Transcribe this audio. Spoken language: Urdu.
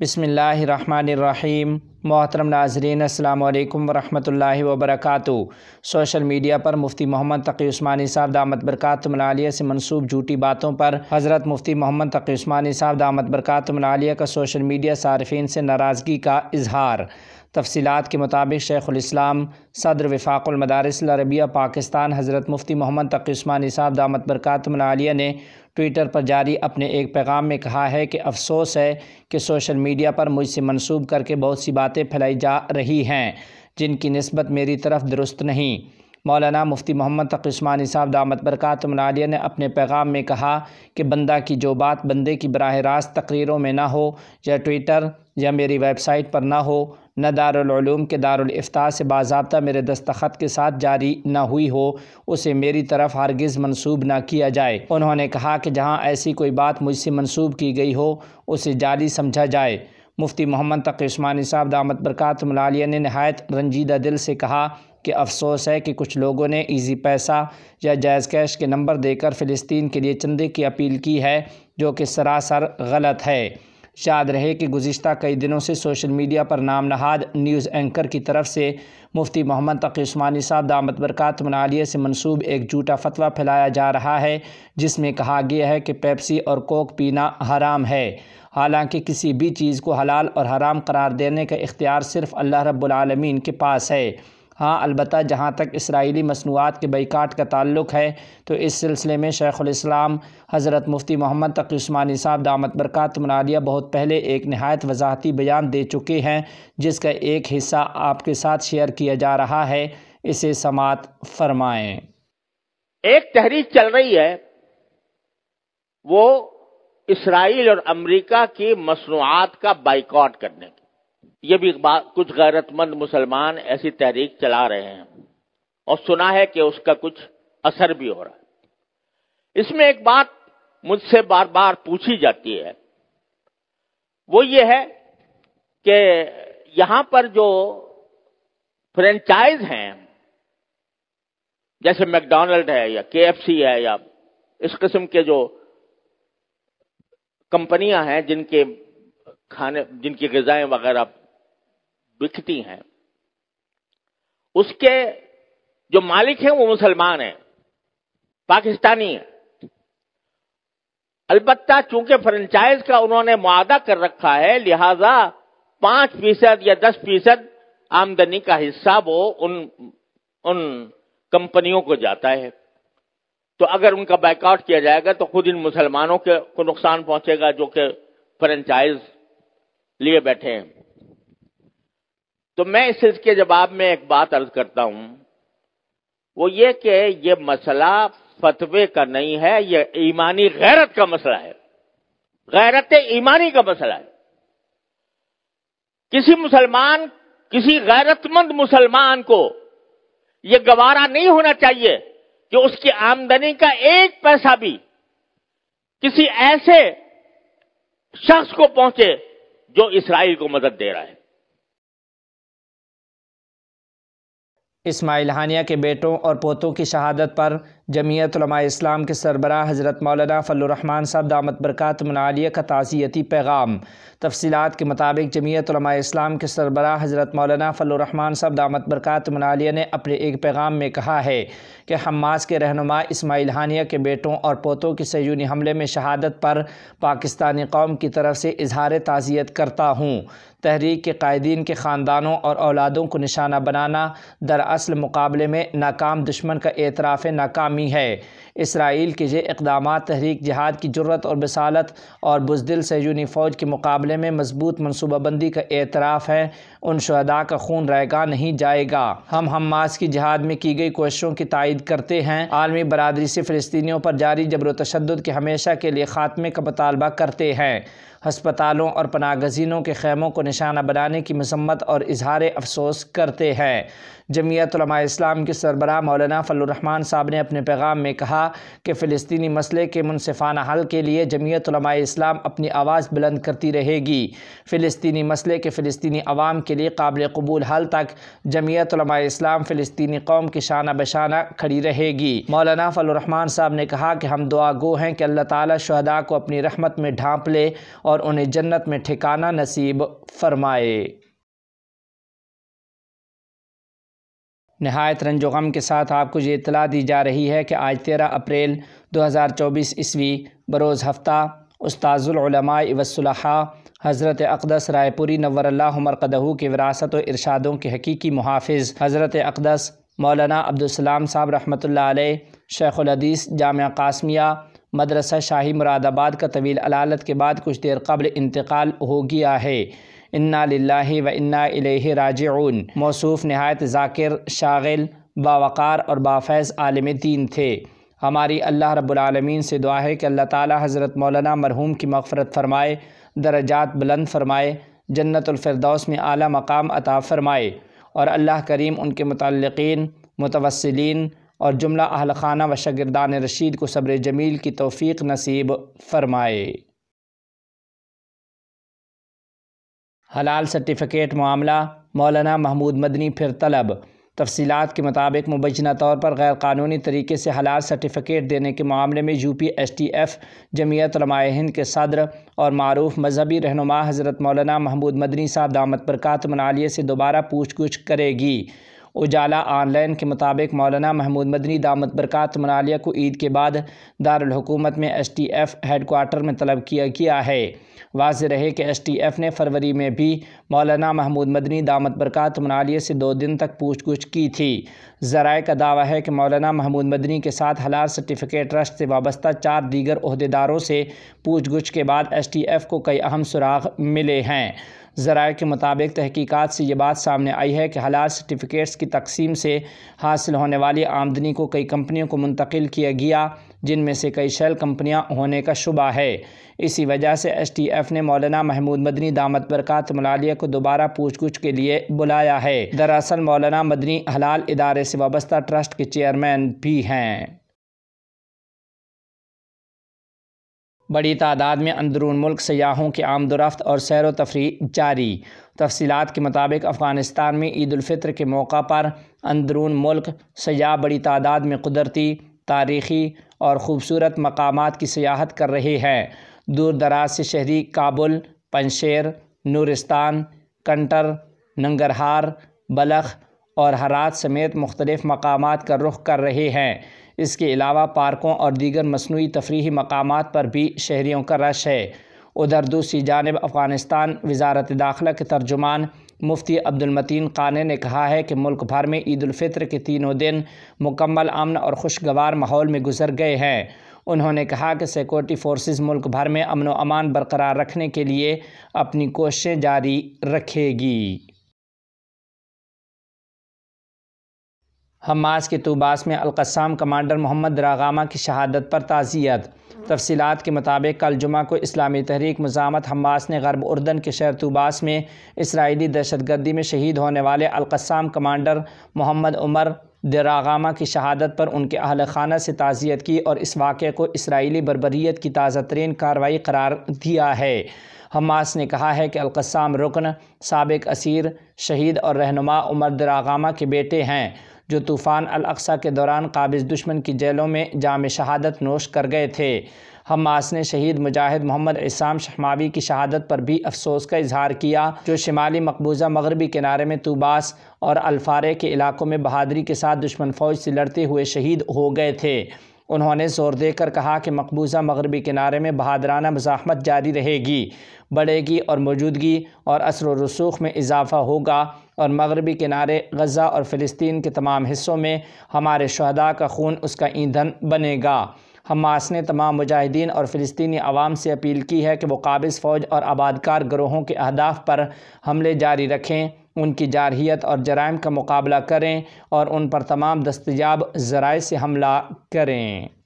بسم اللہ الرحمن الرحیم محترم ناظرین السلام علیکم ورحمت اللہ وبرکاتہ سوشل میڈیا پر مفتی محمد تقی عثمانی صاحب دامت برکات منالیہ سے منصوب جھوٹی باتوں پر حضرت مفتی محمد تقی عثمانی صاحب دامت برکات منالیہ کا سوشل میڈیا صارفین سے ناراضگی کا اظہار تفصیلات کے مطابق شیخ الاسلام صدر وفاق المدارس العربیہ پاکستان حضرت مفتی محمد تقی عثمانی صاحب دامت برکات العالیہ نے ٹویٹر پر جاری اپنے ایک پیغام میں کہا ہے کہ افسوس ہے کہ سوشل میڈیا پر مجھ سے منصوب کر کے بہت سی باتیں پھیلائی جا رہی ہیں جن کی نسبت میری طرف درست نہیں مولانا مفتی محمد تقی عثمانی صاحب دامت برکات العالیہ نے اپنے پیغام میں کہا کہ بندہ کی جو بات بندے کی براہ راست تقریروں میں نہ ہو یا ٹویٹر یا میری ویب سائٹ پر نہ ہو نہ دارالعلوم کے دارالافتاء سے باضابطہ میرے دستخط کے ساتھ جاری نہ ہوئی ہو اسے میری طرف ہرگز منسوب نہ کیا جائے انہوں نے کہا کہ جہاں ایسی کوئی بات مجھ سے منسوب کی گئی ہو اسے جعلی سمجھا جائے مفتی محمد عثمانی صاحب دامت برکات ملالیہ نے نہایت رنجیدہ دل سے کہا کہ افسوس ہے کہ کچھ لوگوں نے ایزی پیسہ یا جائز کیش کے نمبر دے کر فلسطین کے لیے چندے کی اپیل کی ہے جو کہ سراسر غلط ہے شاد رہے کہ گزشتہ کئی دنوں سے سوشل میڈیا پر نام نہاد نیوز اینکر کی طرف سے مفتی محمد تقی عثمانی صاحب دامت برکات منالیہ سے منصوب ایک جھوٹا فتویٰ پھیلایا جا رہا ہے جس میں کہا گیا ہے کہ پیپسی اور کوک پینا حرام ہے حالانکہ کسی بھی چیز کو حلال اور حرام قرار دینے کا اختیار صرف اللہ رب العالمین کے پاس ہے ہاں البتہ جہاں تک اسرائیلی مصنوعات کے بائیکاٹ کا تعلق ہے تو اس سلسلے میں شیخ الاسلام حضرت مفتی محمد عثمانی صاحب دامت برکات منالیہ بہت پہلے ایک نہایت وضاحتی بیان دے چکے ہیں جس کا ایک حصہ آپ کے ساتھ شیئر کیا جا رہا ہے اسے سماعت فرمائیں ایک تحریک چل رہی ہے وہ اسرائیل اور امریکہ کی مصنوعات کا بائیکاٹ کرنے یہ بھی کچھ غیرت مند مسلمان ایسی تحریک چلا رہے ہیں اور سنا ہے کہ اس کا کچھ اثر بھی ہو رہا ہے اس میں ایک بات مجھ سے بار بار پوچھی جاتی ہے وہ یہ ہے کہ یہاں پر جو فرینچائز ہیں جیسے میکڈونلڈ ہے یا کے ایف سی ہے یا اس قسم کے جو کمپنیاں ہیں جن کے کھانے جن کی غذائیں وغیرہ بکتی ہیں اس کے جو مالک ہیں وہ مسلمان ہیں پاکستانی ہیں البتہ چونکہ فرنچائز کا انہوں نے معاہدہ کر رکھا ہے لہذا پانچ فیصد یا دس فیصد آمدنی کا حصہ وہ ان ان کمپنیوں کو جاتا ہے تو اگر ان کا بیک آؤٹ کیا جائے گا تو خود ان مسلمانوں کے کو نقصان پہنچے گا جو کہ فرنچائز لیے بیٹھے ہیں تو میں اس چیز کے جواب میں ایک بات عرض کرتا ہوں وہ یہ کہ یہ مسئلہ فتوے کا نہیں ہے یہ ایمانی غیرت کا مسئلہ ہے غیرت ایمانی کا مسئلہ ہے کسی مسلمان کسی غیرت مند مسلمان کو یہ گوارا نہیں ہونا چاہیے کہ اس کی آمدنی کا ایک پیسہ بھی کسی ایسے شخص کو پہنچے جو اسرائیل کو مدد دے رہا ہے اسماعیل ہانیہ کے بیٹوں اور پوتوں کی شہادت پر جمعیت علماء اسلام کے سربراہ حضرت مولانا فل الرحمن صاحب دامت برکات منالیہ کا تعزیتی پیغام تفصیلات کے مطابق جمعیت علماء اسلام کے سربراہ حضرت مولانا فل الرحمن صاحب دامت برکات منالیہ نے اپنے ایک پیغام میں کہا ہے کہ حماس کے رہنما اسماعیل ہانیہ کے بیٹوں اور پوتوں کی سیونی حملے میں شہادت پر پاکستانی قوم کی طرف سے اظہار تعزیت کرتا ہوں تحریک کے قائدین کے خاندانوں اور اولادوں کو نشانہ بنانا دراصل مقابلے میں ناکام دشمن کا اعتراف ناکامی ہے اسرائیل کے یہ اقدامات تحریک جہاد کی جرت اور بسالت اور بزدل سیونی فوج کے مقابلے میں مضبوط منصوبہ بندی کا اعتراف ہے ان شہداء کا خون رائے گا نہیں جائے گا ہم حماس کی جہاد میں کی گئی کوششوں کی تائید کرتے ہیں عالمی برادری سے فلسطینیوں پر جاری جبر و تشدد کے ہمیشہ کے لیے خاتمے کا مطالبہ کرتے ہیں ہسپتالوں اور پناہ گزینوں کے خیموں کو نشانہ بنانے کی مذمت اور اظہار افسوس کرتے ہیں جمعیت علماء اسلام کے سربراہ مولانا فل الرحمن صاحب نے اپنے پیغام میں کہا کہ فلسطینی مسئلے کے منصفانہ حل کے لیے جمعیت علماء اسلام اپنی آواز بلند کرتی رہے گی فلسطینی مسئلے کے فلسطینی عوام کے لیے قابل قبول حل تک جمعیت علماء اسلام فلسطینی قوم کی شانہ بشانہ کھڑی رہے گی مولانا فل الرحمن صاحب نے کہا کہ ہم دعا گو ہیں کہ اللہ تعالیٰ شہدا کو اپنی رحمت میں ڈھانپ لے اور انہیں جنت میں ٹھکانہ نصیب فرمائے نہایت رنج و غم کے ساتھ آپ کو یہ اطلاع دی جا رہی ہے کہ آج تیرہ اپریل دو ہزار چوبیس عیسوی بروز ہفتہ استاذ العلماء ابص حضرت اقدس رائے پوری نور اللہ مرقدہو کی کے وراثت و ارشادوں کے حقیقی محافظ حضرت اقدس مولانا عبدالسلام صاحب رحمۃ اللہ علیہ شیخ الحدیث جامعہ قاسمیہ مدرسہ شاہی مراد آباد کا طویل علالت کے بعد کچھ دیر قبل انتقال ہو گیا ہے انا للہ و انا الیہ راجعون موصوف نہایت ذاکر شاغل باوقار اور بافیض عالم دین تھے ہماری اللہ رب العالمین سے دعا ہے کہ اللہ تعالی حضرت مولانا مرحوم کی مغفرت فرمائے درجات بلند فرمائے جنت الفردوس میں اعلیٰ مقام عطا فرمائے اور اللہ کریم ان کے متعلقین متوسلین اور جملہ اہل خانہ و شاگردان رشید کو صبر جمیل کی توفیق نصیب فرمائے حلال سرٹیفکیٹ معاملہ مولانا محمود مدنی پھر طلب تفصیلات کے مطابق مبجنہ طور پر غیر قانونی طریقے سے حلال سرٹیفکیٹ دینے کے معاملے میں U P S T F Jamiat Ulama Hind کے صدر اور معروف مذہبی رہنما حضرت مولانا محمود مدنی صاحب دامت پرکات منالی سے دوبارہ پوچھ گچھ کرے گی اجالا آن لائن کے مطابق مولانا محمود مدنی دامت برکات منالیہ کو عید کے بعد دارالحکومت میں S T F headquarter میں طلب کیا گیا ہے واضح رہے کہ ایس ٹی ایف نے فروری میں بھی مولانا محمود مدنی دامت برکات منالیہ سے دو دن تک پوچھ گچھ کی تھی ذرائع کا دعویٰ ہے کہ مولانا محمود مدنی کے ساتھ حلال سرٹیفکیٹ ٹرسٹ سے وابستہ چار دیگر عہدیداروں سے پوچھ گچھ کے بعد ایس ٹی ایف کو کئی اہم سراغ ملے ہیں ذرائع کے مطابق تحقیقات سے یہ بات سامنے آئی ہے کہ حلال سرٹیفکیٹس کی تقسیم سے حاصل ہونے والی آمدنی کو کئی کمپنیوں کو منتقل کیا گیا جن میں سے کئی شیل کمپنیاں ہونے کا شبہ ہے اسی وجہ سے ایس ٹی ایف نے مولانا محمود مدنی دامت برکات ملالیہ کو دوبارہ پوچھ گچھ کے لیے بلایا ہے دراصل مولانا مدنی حلال ادارے سے وابستہ ٹرسٹ کے چیئرمین بھی ہیں بڑی تعداد میں اندرون ملک سیاحوں کی آمد و رفت اور سیر و تفریح جاری تفصیلات کے مطابق افغانستان میں عید الفطر کے موقع پر اندرون ملک سیاح بڑی تعداد میں قدرتی تاریخی اور خوبصورت مقامات کی سیاحت کر رہے ہیں دور دراز سے شہری کابل پنشیر نورستان کنٹر ننگرہار بلخ اور حرات سمیت مختلف مقامات کا رخ کر رہے ہیں اس کے علاوہ پارکوں اور دیگر مصنوعی تفریحی مقامات پر بھی شہریوں کا رش ہے ادھر دوسری جانب افغانستان وزارت داخلہ کے ترجمان مفتی عبد المتین قانے نے کہا ہے کہ ملک بھر میں عید الفطر کے تینوں دن مکمل امن اور خوشگوار ماحول میں گزر گئے ہیں انہوں نے کہا کہ سیکورٹی فورسز ملک بھر میں امن و امان برقرار رکھنے کے لیے اپنی کوششیں جاری رکھے گی حماس کے توباس میں القسام کمانڈر محمد دراغامہ کی شہادت پر تعزیت تفصیلات کے مطابق کل جمعہ کو اسلامی تحریک مزامت حماس نے غرب اردن کے شہر توباس میں اسرائیلی دہشت گردی میں شہید ہونے والے القسام کمانڈر محمد عمر دراغامہ کی شہادت پر ان کے اہل خانہ سے تعزیت کی اور اس واقعے کو اسرائیلی بربریت کی تازہ ترین کارروائی قرار دیا ہے حماس نے کہا ہے کہ القسام رکن سابق اسیر شہید اور رہنما عمر دراغامہ کے بیٹے ہیں جو طوفان الاقسہ کے دوران قابض دشمن کی جیلوں میں جام شہادت نوش کر گئے تھے حماس نے شہید مجاہد محمد عصام شہماوی کی شہادت پر بھی افسوس کا اظہار کیا جو شمالی مقبوضہ مغربی کنارے میں توباس اور الفارے کے علاقوں میں بہادری کے ساتھ دشمن فوج سے لڑتے ہوئے شہید ہو گئے تھے انہوں نے زور دے کر کہا کہ مقبوضہ مغربی کنارے میں بہادرانہ مزاحمت جاری رہے گی بڑھے گی اور موجودگی اور اثر و رسوخ میں اضافہ ہوگا اور مغربی کنارے غزہ اور فلسطین کے تمام حصوں میں ہمارے شہداء کا خون اس کا ایندھن بنے گا حماس نے تمام مجاہدین اور فلسطینی عوام سے اپیل کی ہے کہ وہ قابض فوج اور آبادکار گروہوں کے اہداف پر حملے جاری رکھیں ان کی جارحیت اور جرائم کا مقابلہ کریں اور ان پر تمام دستیاب ذرائع سے حملہ کریں